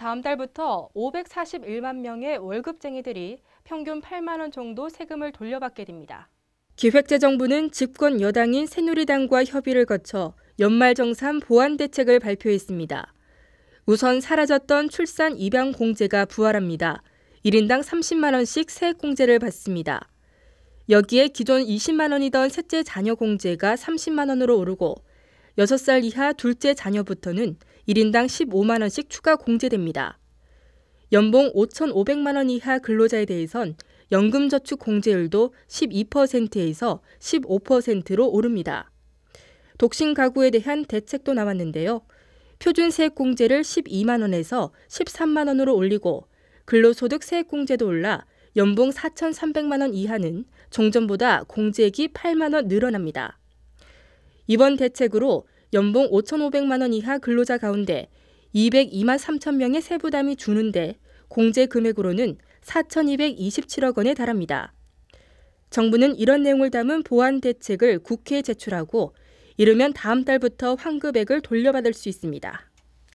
다음 달부터 541만 명의 월급쟁이들이 평균 8만 원 정도 세금을 돌려받게 됩니다. 기획재정부는 집권 여당인 새누리당과 협의를 거쳐 연말정산 보완 대책을 발표했습니다. 우선 사라졌던 출산 입양 공제가 부활합니다. 1인당 30만 원씩 세액 공제를 받습니다. 여기에 기존 20만 원이던 셋째 자녀 공제가 30만 원으로 오르고 6살 이하 둘째 자녀부터는 1인당 15만 원씩 추가 공제됩니다. 연봉 5,500만 원 이하 근로자에 대해선 연금저축 공제율도 12%에서 15%로 오릅니다. 독신 가구에 대한 대책도 나왔는데요. 표준 세액 공제를 12만 원에서 13만 원으로 올리고 근로소득 세액 공제도 올라 연봉 4,300만 원 이하는 종전보다 공제액이 8만 원 늘어납니다. 이번 대책으로 연봉 5,500만 원 이하 근로자 가운데 202만 3천 명의 세부담이 주는데 공제 금액으로는 4,227억 원에 달합니다. 정부는 이런 내용을 담은 보완 대책을 국회에 제출하고 이르면 다음 달부터 환급액을 돌려받을 수 있습니다.